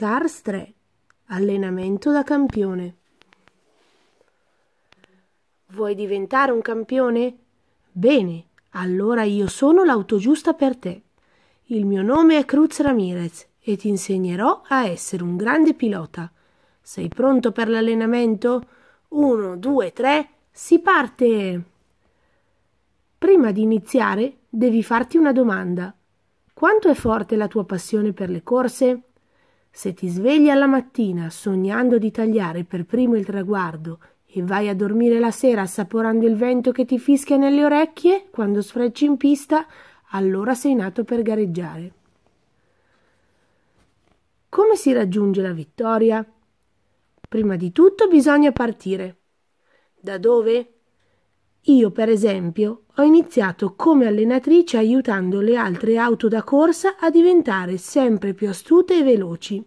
Cars 3 Allenamento da campione Vuoi diventare un campione? Bene, allora io sono l'auto giusta per te. Il mio nome è Cruz Ramirez e ti insegnerò a essere un grande pilota. Sei pronto per l'allenamento? 1, 2, 3, si parte! Prima di iniziare devi farti una domanda. Quanto è forte la tua passione per le corse? Se ti svegli alla mattina sognando di tagliare per primo il traguardo e vai a dormire la sera assaporando il vento che ti fischia nelle orecchie quando sfrecci in pista, allora sei nato per gareggiare. Come si raggiunge la vittoria? Prima di tutto bisogna partire. Da dove? Io, per esempio, ho iniziato come allenatrice aiutando le altre auto da corsa a diventare sempre più astute e veloci.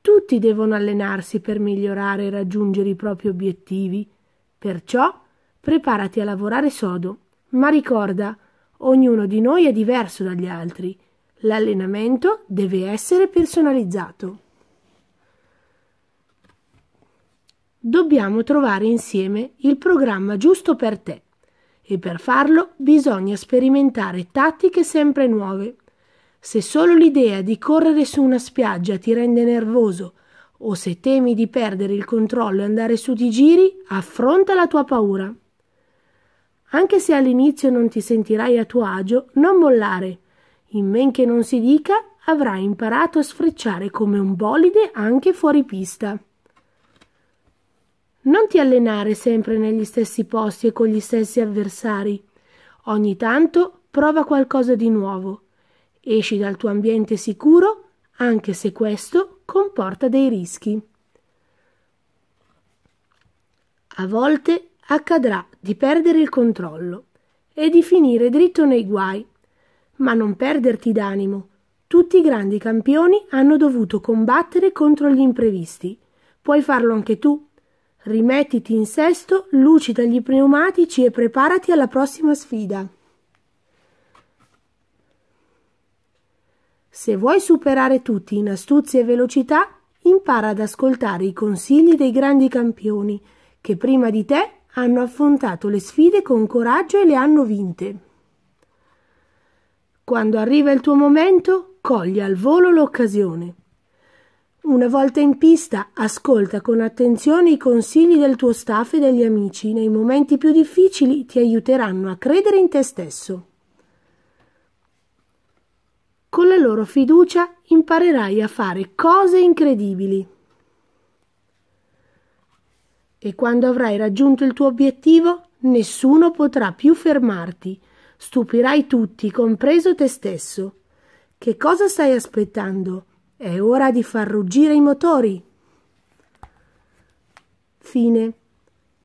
Tutti devono allenarsi per migliorare e raggiungere i propri obiettivi, perciò preparati a lavorare sodo, ma ricorda, ognuno di noi è diverso dagli altri. L'allenamento deve essere personalizzato. dobbiamo trovare insieme il programma giusto per te e per farlo bisogna sperimentare tattiche sempre nuove. Se solo l'idea di correre su una spiaggia ti rende nervoso o se temi di perdere il controllo e andare su di giri, affronta la tua paura. Anche se all'inizio non ti sentirai a tuo agio, non mollare. In men che non si dica, avrai imparato a sfrecciare come un bolide anche fuori pista. Non ti allenare sempre negli stessi posti e con gli stessi avversari. Ogni tanto prova qualcosa di nuovo. Esci dal tuo ambiente sicuro, anche se questo comporta dei rischi. A volte accadrà di perdere il controllo e di finire dritto nei guai, ma non perderti d'animo. Tutti i grandi campioni hanno dovuto combattere contro gli imprevisti. Puoi farlo anche tu. Rimettiti in sesto, lucida gli pneumatici e preparati alla prossima sfida. Se vuoi superare tutti in astuzia e velocità, impara ad ascoltare i consigli dei grandi campioni che prima di te hanno affrontato le sfide con coraggio e le hanno vinte. Quando arriva il tuo momento, cogli al volo l'occasione. Una volta in pista, ascolta con attenzione i consigli del tuo staff e degli amici. Nei momenti più difficili ti aiuteranno a credere in te stesso. Con la loro fiducia imparerai a fare cose incredibili. E quando avrai raggiunto il tuo obiettivo, nessuno potrà più fermarti. Stupirai tutti, compreso te stesso. Che cosa stai aspettando? È ora di far ruggire i motori. Fine.